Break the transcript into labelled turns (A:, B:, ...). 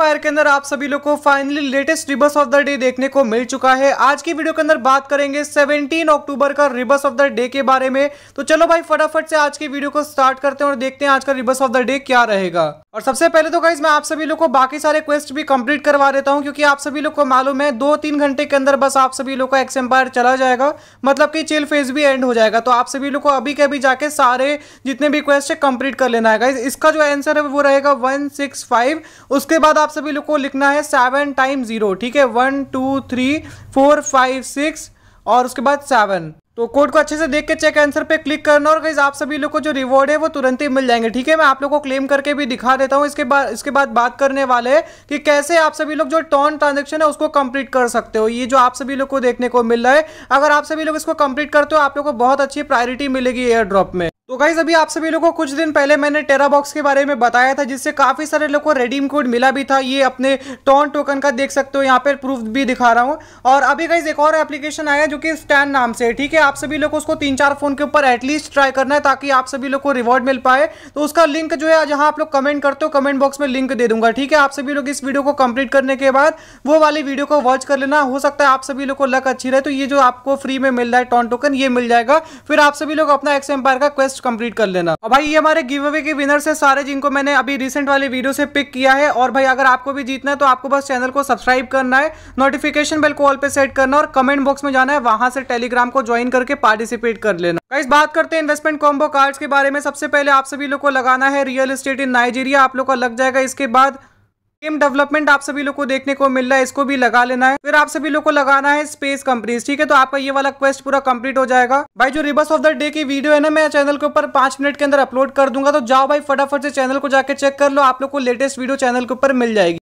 A: fire के अंदर आप सभी लोग को finally latest rebus of the day देखने को मिल चुका है आज की वीडियो के अंदर बात करेंगे 17 अक्टूबर का रिबर्स ऑफ द डे के बारे में तो चलो भाई फटाफट से आज की वीडियो को स्टार्ट करते हैं और देखते हैं आज का रिबर्स ऑफ द डे क्या रहेगा और सबसे पहले तो गाइज मैं आप सभी लोग को बाकी सारे क्वेस्ट भी कंप्लीट करवा देता हूँ क्योंकि आप सभी लोग को मालूम है दो तीन घंटे के अंदर बस आप सभी लोग का एक्स एम्पायर चला जाएगा मतलब कि चिल फेज भी एंड हो जाएगा तो आप सभी लोग को अभी के अभी जाके सारे जितने भी क्वेस्ट है कंप्लीट कर लेना है गाइज इसका जो आंसर है वो रहेगा वन उसके बाद आप आप सभी लोग को लिखना है सेवन टाइम जीरो ठीक है one two three four five six और उसके बाद सेवन तो कोड को अच्छे से देख के चेक आंसर पे क्लिक करना और गाइज आप सभी लोग को जो रिवॉर्ड है वो तुरंत ही मिल जाएंगे ठीक है मैं आप लोग को क्लेम करके भी दिखा देता हूँ इसके बाद इसके बाद बात करने वाले कि कैसे आप सभी लोग जो टॉन ट्रांजेक्शन है उसको कंप्लीट कर सकते हो ये जो आप सभी लोग को देखने को मिल रहा है अगर आप सभी लोग इसको कंप्लीट करते हो आप लोग को बहुत अच्छी प्रायोरिटी मिलेगी एयर ड्रॉप में तो गाइज अभी आप सभी लोगों को कुछ दिन पहले मैंने टेरा बॉक्स के बारे में बताया था जिससे काफ़ी सारे लोगों को रेडीम कोड मिला भी था ये अपने टॉन टोकन का देख सकते हो यहाँ पर प्रूफ भी दिखा रहा हूँ और अभी गाइज एक और एप्लीकेशन आया जो कि स्टैंड नाम से है ठीक है आप सभी लोग उसको तीन चार फोन के ऊपर एटलीस्ट ट्राई करना है ताकि आप सभी लोग को रिवॉर्ड मिल पाए तो उसका लिंक जो है जहाँ आप लोग कमेंट करते हो कमेंट बॉक्स में लिंक दे दूंगा ठीक है आप सभी लोग इस वीडियो को कंप्लीट करने के बाद वो वाली वीडियो को वॉच कर लेना हो सकता है आप सभी लोग को लक अच्छी रहे तो ये जो आपको फ्री में मिल रहा है टॉन टोकन ये मिल जाएगा फिर आप सभी लोग अपना एक्स एम्पायर का क्वेश्चन कंप्लीट कर लेना और भाई ये हमारे गिव अवे के विनर्स है सारे जिनको मैंने अभी रिसेंट वाले वीडियो से पिक किया है और भाई अगर आपको भी जीतना है तो आपको बस चैनल को सब्सक्राइब करना है नोटिफिकेशन बेल कॉल पे सेट करना और कमेंट बॉक्स में जाना है वहां से टेलीग्राम को ज्वाइन करके पार्टिसिपेट कर लेना इस बात करते हैं इन्वेस्टमेंट कॉम्बो कार्ड्स के बारे में सबसे पहले आप सभी लोग को लगाना है रियल स्टेट इन नाइजीरिया आप लोग का लग जाएगा इसके बाद गेम डेवलपमेंट आप सभी लोग को देखने को मिल रहा है इसको भी लगा लेना है फिर आप सभी लोग को लगाना है स्पेस कंपनीज ठीक है तो आपका ये वाला क्वेस्ट पूरा कंप्लीट हो जाएगा भाई जो रिबर्स ऑफ द डे की वीडियो है ना मैं चैनल के ऊपर पांच मिनट के अंदर अपलोड कर दूंगा तो जाओ भाई फटाफट से चैनल को जाकर चेक कर लो आप लोग को लेटेस्ट वीडियो चैनल के ऊपर मिल जाएगी